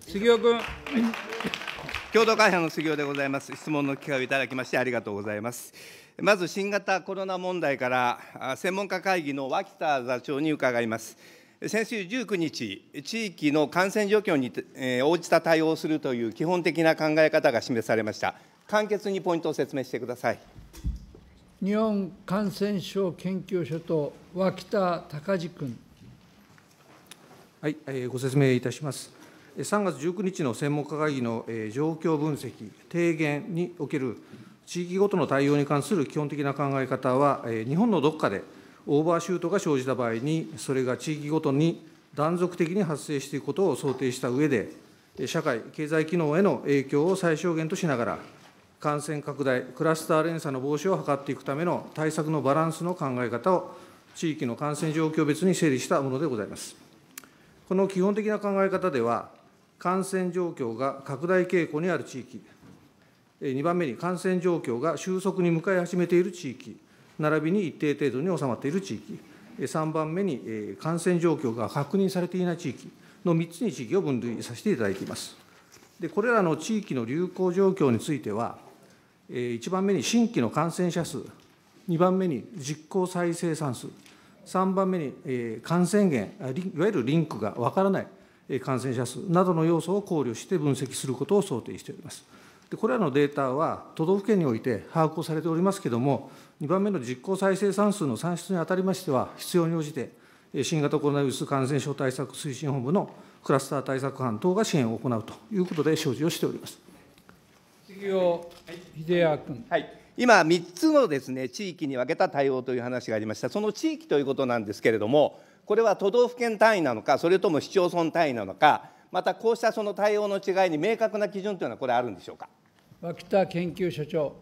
杉尾君、はい、共同会派の杉尾でございます。質問の機会をいただきましてありがとうございます。まず新型コロナ問題から専門家会議の脇田座長に伺います。先週19日、地域の感染状況に応じた対応をするという基本的な考え方が示されました。簡潔にポイントを説明してください。日本感染症研究所と脇田隆司君。はい、えー、ご説明いたします。3月19日の専門家会議の状況分析、提言における地域ごとの対応に関する基本的な考え方は、日本のどこかでオーバーシュートが生じた場合に、それが地域ごとに断続的に発生していくことを想定した上で、社会、経済機能への影響を最小限としながら、感染拡大、クラスター連鎖の防止を図っていくための対策のバランスの考え方を、地域の感染状況別に整理したものでございます。この基本的な考え方では、感染状況が拡大傾向にある地域、2番目に感染状況が収束に向かい始めている地域、並びに一定程度に収まっている地域、3番目に感染状況が確認されていない地域の3つに地域を分類させていただいています。でこれらの地域の流行状況については、1番目に新規の感染者数、2番目に実効再生産数、3番目に感染源、いわゆるリンクが分からない感染者数などの要素を考慮して分析することを想定しております。でこれらのデータは、都道府県において把握をされておりますけれども、2番目の実効再生産数の算出にあたりましては、必要に応じて、新型コロナウイルス感染症対策推進本部のクラスター対策班等が支援を行うということで、承知をしております。杉尾秀哉君。はい今、3つのです、ね、地域に分けた対応という話がありました、その地域ということなんですけれども、これは都道府県単位なのか、それとも市町村単位なのか、またこうしたその対応の違いに明確な基準というのは、これ、あるんでしょうか。脇田研究所長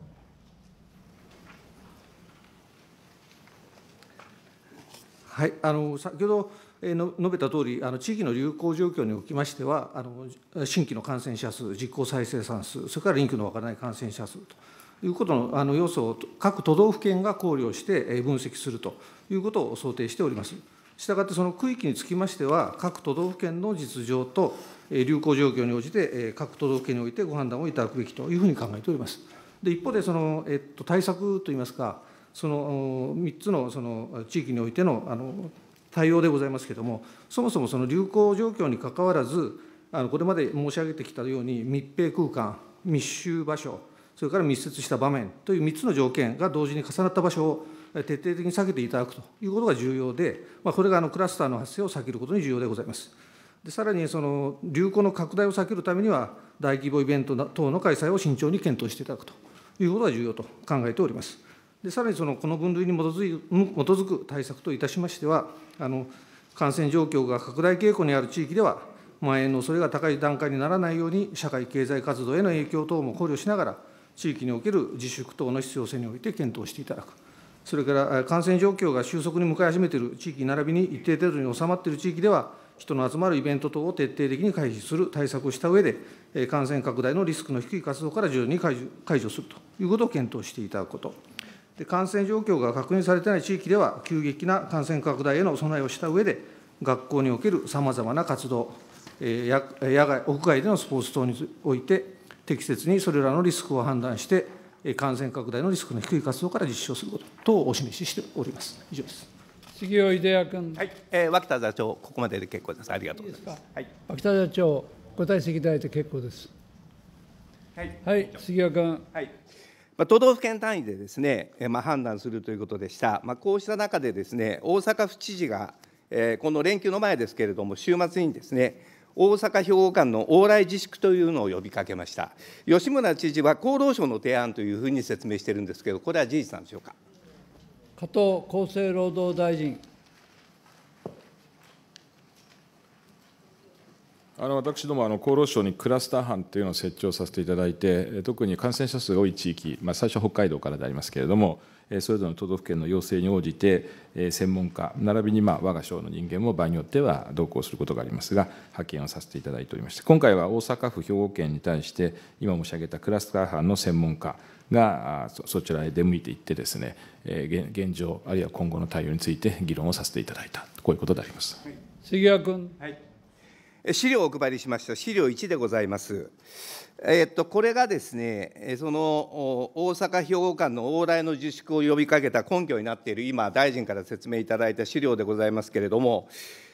はい、あの先ほどの述べたとおり、あの地域の流行状況におきましてはあの、新規の感染者数、実効再生産数、それからリンクの分からない感染者数ということのあの要素を各都道府県が考慮して分析するということを想定しております。したがってその区域につきましては、各都道府県の実情と流行状況に応じて、各都道府県においてご判断をいただくべきというふうに考えております。で一方でその、えっと、対策といいますか、その3つのその地域においてのあの対応でございますけれども、そもそもその流行状況にかかわらず、あのこれまで申し上げてきたように、密閉空間、密集場所、それから密接した場面という3つの条件が同時に重なった場所を徹底的に避けていただくということが重要で、まあ、これがあのクラスターの発生を避けることに重要でございます。でさらにその流行の拡大を避けるためには、大規模イベント等の開催を慎重に検討していただくということが重要と考えております。でさらにそのこの分類に基づく対策といたしましては、あの感染状況が拡大傾向にある地域では、ん延の恐れが高い段階にならないように、社会経済活動への影響等も考慮しながら、地域における自粛等の必要性において検討していただく。それから感染状況が収束に向かい始めている地域並びに一定程度に収まっている地域では、人の集まるイベント等を徹底的に回避する対策をした上で、感染拡大のリスクの低い活動から徐々に解除解除するということを検討していただくこと。で感染状況が確認されていない地域では、急激な感染拡大への備えをした上で、学校におけるさまざまな活動、え野外屋外でのスポーツ等において、適切にそれらのリスクを判断して、感染拡大のリスクの低い活動から実施をすることとお示ししております。以上です。杉尾秀哉君。はい、えー、脇田座長、ここまでで結構です。ありがとうございます。いいはい、脇田座長、ご退席いただいて結構です。はい、はい、杉尾君。はい。まあ、都道府県単位でですね、えまあ、判断するということでした。まあ、こうした中でですね、大阪府知事が、えー、この連休の前ですけれども、週末にですね、大阪・兵庫間の往来自粛というのを呼びかけました。吉村知事は厚労省の提案というふうに説明しているんですけど、これは事実なんでしょうか。加藤厚生労働大臣。あの私どもあの厚労省にクラスター班というのを設置をさせていただいて、特に感染者数が多い地域、まあ、最初、北海道からでありますけれども、それぞれの都道府県の要請に応じて、専門家、並びにまあ我が省の人間も場合によっては同行することがありますが、派遣をさせていただいておりまして、今回は大阪府、兵庫県に対して、今申し上げたクラスター班の専門家がそちらへ出向いていって、ですね現状、あるいは今後の対応について議論をさせていただいた、こういうことであります。杉谷君、はい資料をお配りしました、資料1でございます。えっと、これがですね、その大阪・兵庫間の往来の自粛を呼びかけた根拠になっている、今、大臣から説明いただいた資料でございますけれども、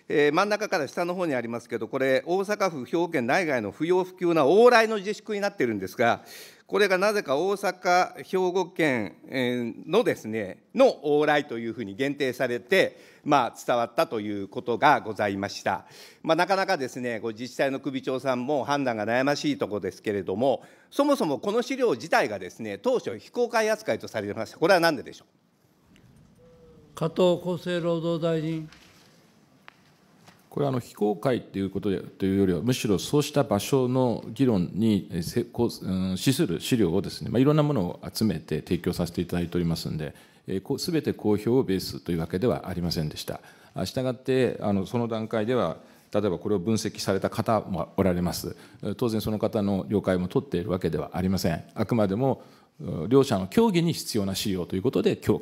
えー、真ん中から下の方にありますけど、これ、大阪府、兵庫県内外の不要不急な往来の自粛になっているんですが、これがなぜか大阪、兵庫県のですね、の往来というふうに限定されて、まあ、伝わったということがございました。まあ、なかなかですね、こう自治体の首長さんも判断が悩ましいところですけれども、そもそもこの資料自体がですね、当初、非公開扱いとされてました。これは何ででしょう。加藤厚生労働大臣。これはあの非公開ということでというよりは、むしろそうした場所の議論に資する資料をですね、まあ、いろんなものを集めて提供させていただいておりますので、すべて公表をベースというわけではありませんでした。したがって、あのその段階では、例えばこれを分析された方もおられます当然その方の了解も取っているわけではありませんあくまでも両者の協議に必要な資料ということで了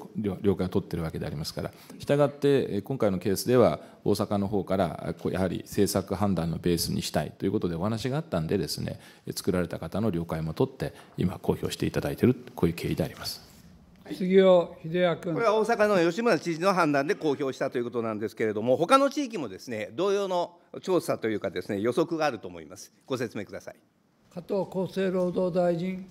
解を取っているわけでありますからしたがって今回のケースでは大阪の方からやはり政策判断のベースにしたいということでお話があったんでですね作られた方の了解も取って今公表していただいているこういう経緯であります。杉尾秀哉君これは大阪の吉村知事の判断で公表したということなんですけれども、他の地域もですね同様の調査というか、ですね予測があると思います、ご説明ください加藤厚生労働大臣。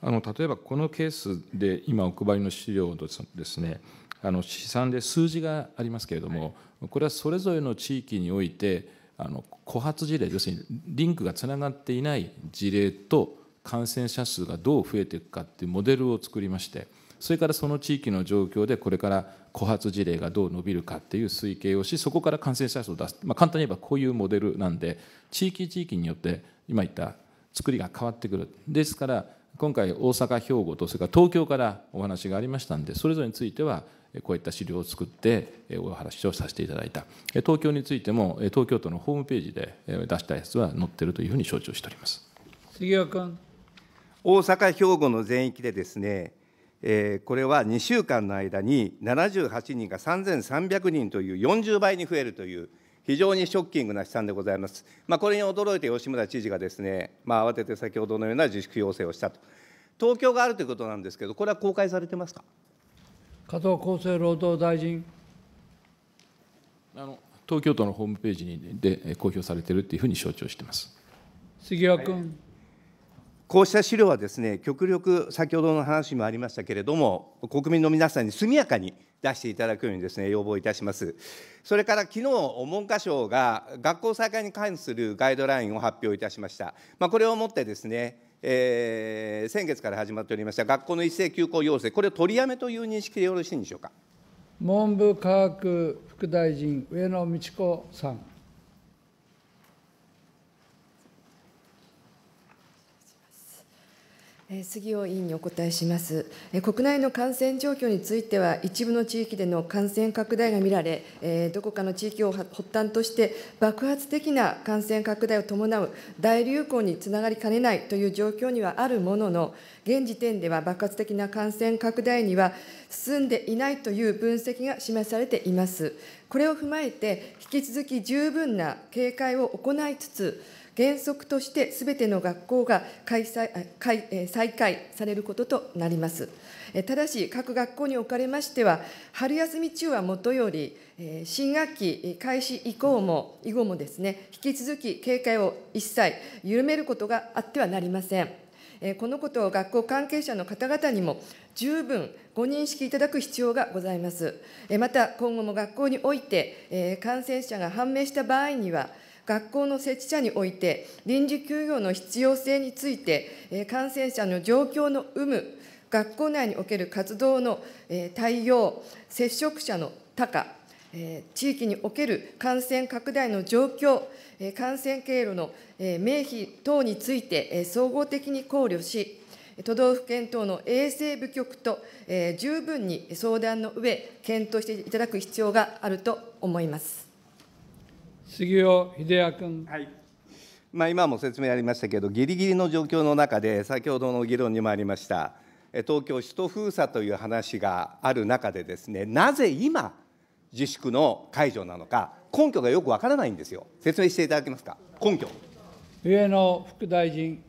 あの例えばこのケースで今お配りの資料ですねあの試算で数字がありますけれども、これはそれぞれの地域においてあの個発事例要するにリンクがつながっていない事例と感染者数がどう増えていくかっていうモデルを作りましてそれからその地域の状況でこれから枯発事例がどう伸びるかっていう推計をしそこから感染者数を出す、まあ、簡単に言えばこういうモデルなんで地域地域によって今言った作りが変わってくるですから今回大阪兵庫とそれから東京からお話がありましたんでそれぞれについてはこういった資料を作ってお話をさせていただいた東京についても東京都のホームページで出したやつは載ってるというふうに承知をしております杉谷君大阪、兵庫の全域でですね、えー、これは2週間の間に78人が3300人という40倍に増えるという、非常にショッキングな試算でございます。まあ、これに驚いて吉村知事がですね、まあ、慌てて先ほどのような自粛要請をしたと、東京があるということなんですけど、これは公開されてますか加藤厚生労働大臣。あの東京都のホームページにで公表されているというふうに承知をしています。杉尾君、はいこうした資料はですね、極力、先ほどの話もありましたけれども、国民の皆さんに速やかに出していただくようにですね、要望いたします。それから昨日、文科省が学校再開に関するガイドラインを発表いたしました。まあ、これをもってですね、えー、先月から始まっておりました学校の一斉休校要請、これを取りやめという認識でよろしいんでしょうか。文部科学副大臣、上野道子さん。杉尾委員にお答えします。国内の感染状況については、一部の地域での感染拡大が見られ、どこかの地域を発端として、爆発的な感染拡大を伴う大流行につながりかねないという状況にはあるものの、現時点では爆発的な感染拡大には進んでいないという分析が示されています。これを踏まえて、引き続き十分な警戒を行いつつ、原則としてすべての学校が開催開再開されることとなります。ただし、各学校におかれましては、春休み中はもとより、新学期開始以降も、以後もですね、引き続き警戒を一切緩めることがあってはなりません。このことを学校関係者の方々にも十分ご認識いただく必要がございます。また、今後も学校において、感染者が判明した場合には、学校の設置者において、臨時休業の必要性について、感染者の状況の有無、学校内における活動の対応、接触者の多寡、地域における感染拡大の状況、感染経路の明費等について総合的に考慮し、都道府県等の衛生部局と十分に相談の上、検討していただく必要があると思います。杉尾秀哉君。はいまあ、今も説明ありましたけど、ぎりぎりの状況の中で、先ほどの議論にもありました、東京首都封鎖という話がある中で、ですねなぜ今、自粛の解除なのか、根拠がよくわからないんですよ、説明していただけますか、根拠。上野副大臣。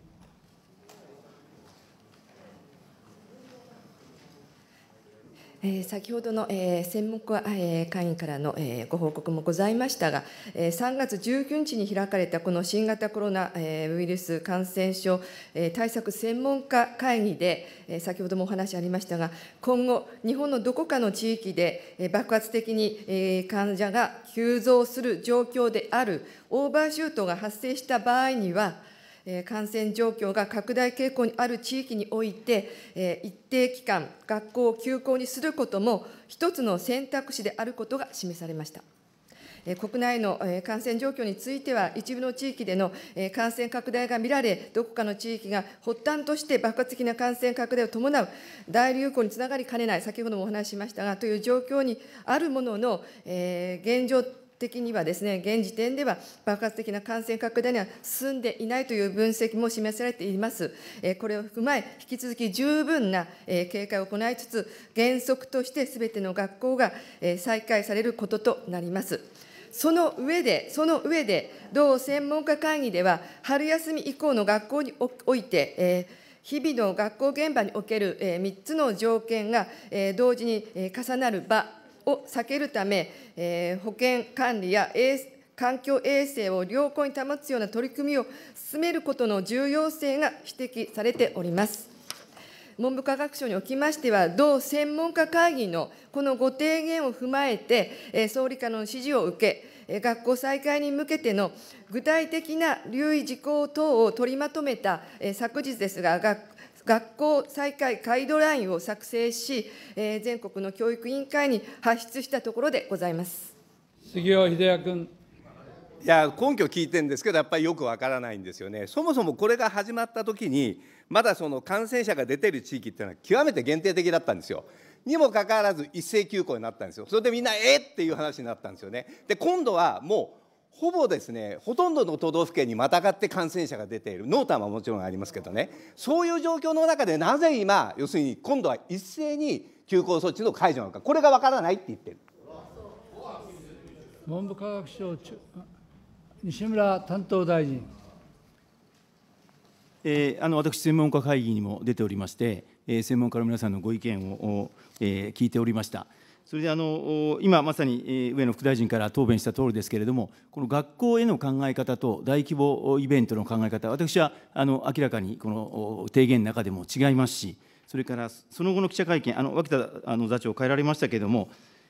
え先ほどの、え専門家、会員からの、えご報告もございましたが、え3月19日に開かれたこの新型コロナ、えウイルス感染症、え対策専門家会議で、え先ほどもお話ありましたが、今後、日本のどこかの地域で、え爆発的に、え患者が急増する状況であるオーバーシュートが発生した場合には、感染状況が拡大傾向にある地域において、一定期間、学校を休校にすることも、一つの選択肢であることが示されました。国内の感染状況については、一部の地域での感染拡大が見られ、どこかの地域が発端として爆発的な感染拡大を伴う大流行につながりかねない、先ほどもお話ししましたが、という状況にあるものの、現状、的にはですね、現時点では爆発的な感染拡大には進んでいないという分析も示されています。これを踏まえ、引き続き十分な警戒を行いつつ、原則としてすべての学校が再開されることとなります。その上で、その上で、同専門家会議では、春休み以降の学校において、え日々の学校現場における3つの条件が同時に重なる場を避けるため、えー、保険管理や環境衛生を良好に保つような取り組みを進めることの重要性が指摘されております。文部科学省におきましては、同専門家会議のこのご提言を踏まえて、え総理からの指示を受け、学校再開に向けての具体的な留意事項等を取りまとめた昨日ですが、学校再開ガイドラインを作成し、えー、全国の教育委員会に発出したところでございます杉尾秀哉君。いや根拠聞いてるんですけど、やっぱりよくわからないんですよね、そもそもこれが始まったときに、まだその感染者が出てる地域っていうのは、極めて限定的だったんですよ。にもかかわらず、一斉休校になったんですよ、それでみんな、えっていう話になったんですよね。で今度はもうほぼですね、ほとんどの都道府県にまたがって感染者が出ている、濃淡はもちろんありますけどね、そういう状況の中で、なぜ今、要するに今度は一斉に休校措置の解除なのか、これがわからないって言ってる。文部科学省西村担当大臣。えー、あの私、専門家会議にも出ておりまして、え専門家の皆さんのご意見を、え聞いておりました。それであの今まさに上野副大臣から答弁したとおりですけれども、この学校への考え方と大規模イベントの考え方、私はあの明らかにこの提言の中でも違いますし、それからその後の記者会見、あの脇田あの座長、変えられましたけれども、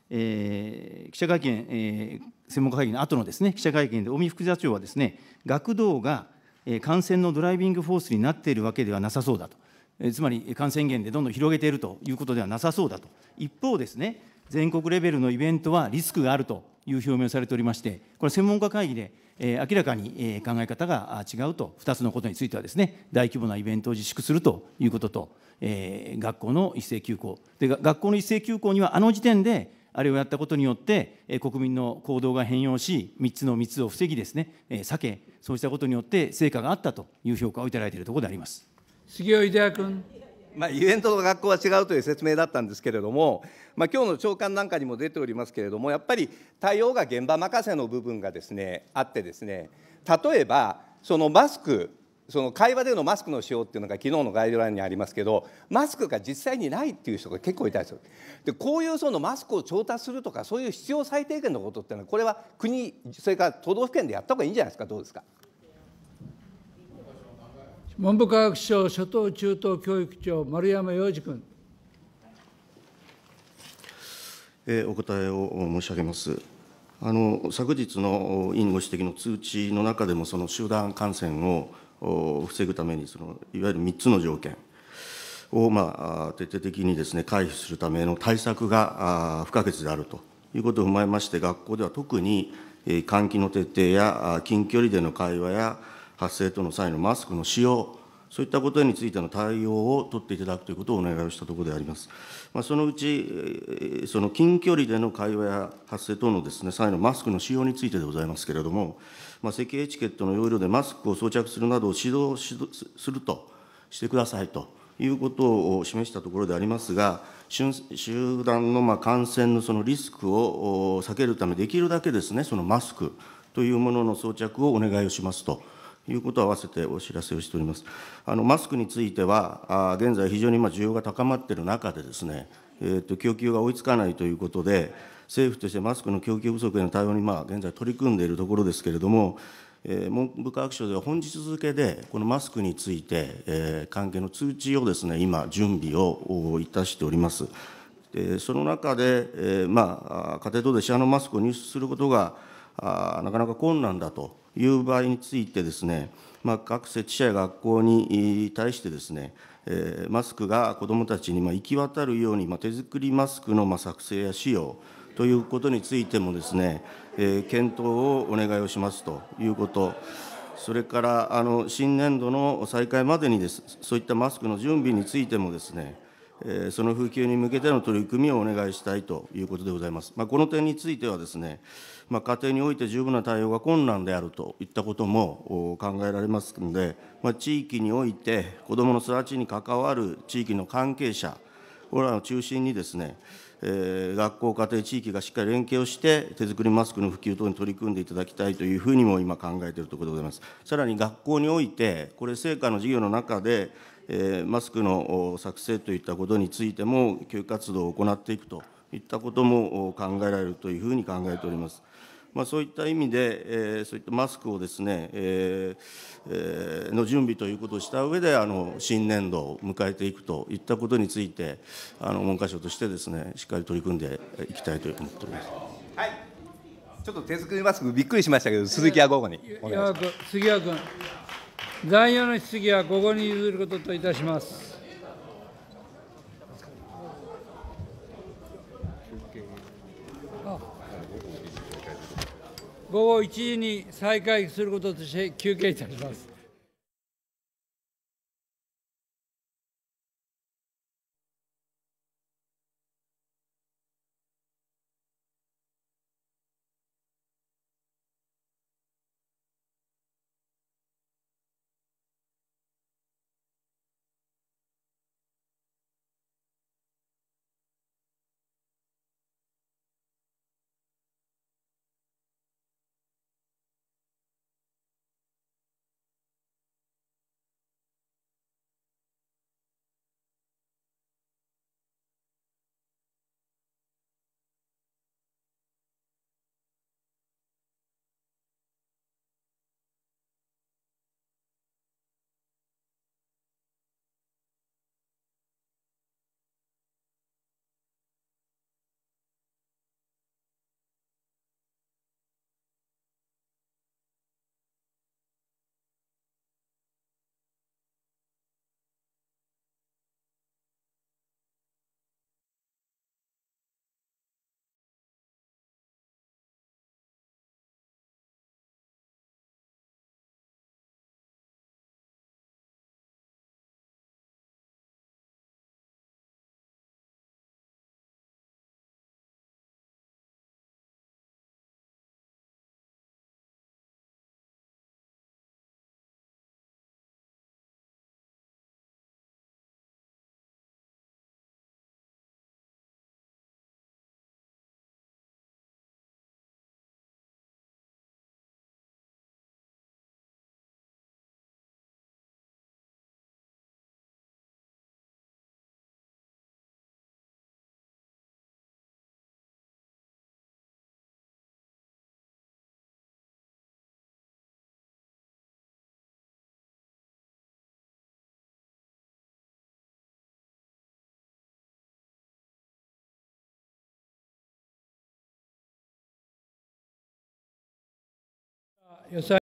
えー、記者会見、えー、専門家会議の後のですね記者会見で、尾身副座長はですね、学童が感染のドライビングフォースになっているわけではなさそうだと。つまり感染源でどんどん広げているということではなさそうだと、一方ですね、全国レベルのイベントはリスクがあるという表明をされておりまして、これ、専門家会議で、え明らかに、え考え方が違うと、2つのことについてはですね、大規模なイベントを自粛するということと、え学校の一斉休校で、学校の一斉休校には、あの時点で、あれをやったことによって、え国民の行動が変容し、3つの密を防ぎですね、え避け、そうしたことによって成果があったという評価をいただいているところであります。杉尾秀哉君。まあ、イベントと学校は違うという説明だったんですけれども、まあ、今日の長官なんかにも出ておりますけれどもやっぱり対応が現場任せの部分がですねあってですね例えばそのマスクその会話でのマスクの使用っていうのが昨日のガイドラインにありますけどマスクが実際にないっていう人が結構いたりするでこういうそのマスクを調達するとかそういう必要最低限のことっていうのはこれは国それから都道府県でやった方がいいんじゃないですかどうですか。文部科学省初等中等教育長、丸山洋二君。えお答えを申し上げます。あの昨日の委員ご指摘の通知の中でも、その集団感染を防ぐためにその、いわゆる3つの条件を、まあ、徹底的にです、ね、回避するための対策が不可欠であるということを踏まえまして、学校では特に換気の徹底や近距離での会話や、発生との際のマスクの使用、そういったことについての対応を取っていただくということをお願いをしたところであります。まあ、そのうち、その近距離での会話や発生等のですね、際のマスクの使用についてでございますけれども、まあ、咳エチケットの要領でマスクを装着するなどを指導するとしてくださいということを示したところでありますが、集団のまあ感染のそのリスクを避けるため、できるだけですね、そのマスクというものの装着をお願いをしますと。いうことを併せてお知らせをしております。あのマスクについては、あ現在、非常に今、需要が高まっている中でですね、えーと、供給が追いつかないということで、政府としてマスクの供給不足への対応に、まあ、現在取り組んでいるところですけれども、えー、文部科学省では本日付で、このマスクについて、えー、関係の通知をですね、今、準備をいたしております。でその中で、えーまあ、家庭等で市販のマスクを入手することがあなかなか困難だという場合についてですね、まあ、各設置者や学校に対してですね、えー、マスクが子どもたちにまあ行き渡るように、まあ、手作りマスクのまあ作成や使用ということについてもですね、えー、検討をお願いをしますということ、それからあの新年度の再開までにです、そういったマスクの準備についてもですね、その普及に向けての取り組みをお願いしたいということでございます。まあ、この点についてはですね、まあ、家庭において十分な対応が困難であるといったことも考えられますので、まあ、地域において子どもの育ちに関わる地域の関係者、これらを中心にですね、えー、学校、家庭、地域がしっかり連携をして、手作りマスクの普及等に取り組んでいただきたいというふうにも今考えているところでございます。さらに学校において、これ、成果の授業の中で、マスクの作成といったことについても、普活動を行っていくといったことも考えられるというふうに考えております。まあ、そういった意味で、えそういったマスクをですね、えーの準備ということをした上であの新年度を迎えていくといったことについてあの文科省としてですねしっかり取り組んでいきたいと思っております。はいちょっと手作りマスクびっくりしましたけど鈴木午後にお願いします。君残余の質疑は午後に譲ることといたします。午後1時に再開することとして休憩いたします。Yes,